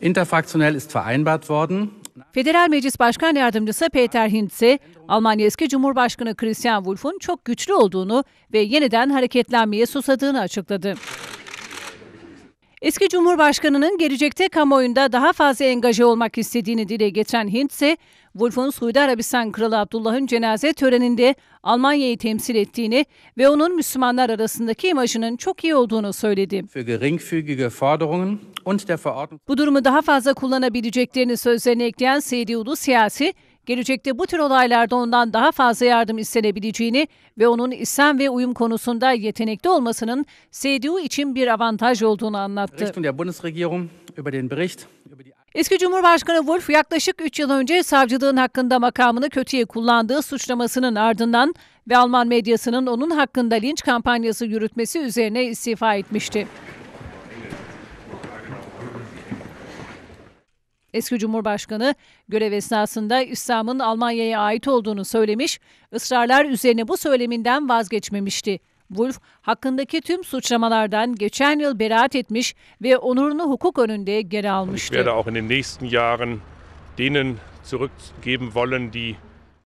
Interfraktionell ist vereinbart worden. Federal Meclis Başkan Yardımcısı Peter Hintze, Almanya eski Cumhurbaşkanı Christian Wulff'un çok güçlü olduğunu ve yeniden hareketlenmeye susadığını açıkladı. Eski Cumhurbaşkanı'nın gelecekte kamuoyunda daha fazla engaje olmak istediğini dile getiren Hint ise Wolf'un Suudi Arabistan Kralı Abdullah'ın cenaze töreninde Almanya'yı temsil ettiğini ve onun Müslümanlar arasındaki imajının çok iyi olduğunu söyledi. Bu durumu daha fazla kullanabileceklerini sözlerine ekleyen Seydi Ulu siyasi, gelecekte bu tür olaylarda ondan daha fazla yardım istenebileceğini ve onun istem ve uyum konusunda yetenekli olmasının CDU için bir avantaj olduğunu anlattı. Eski Cumhurbaşkanı Wolf yaklaşık 3 yıl önce savcılığın hakkında makamını kötüye kullandığı suçlamasının ardından ve Alman medyasının onun hakkında linç kampanyası yürütmesi üzerine istifa etmişti. Eski Cumhurbaşkanı görev esnasında İslam'ın Almanya'ya ait olduğunu söylemiş, ısrarlar üzerine bu söyleminden vazgeçmemişti. Wolf hakkındaki tüm suçlamalardan geçen yıl beraat etmiş ve onurunu hukuk önünde geri almıştı. Ich werde auch in den nächsten Jahren denen zurückgeben wollen, die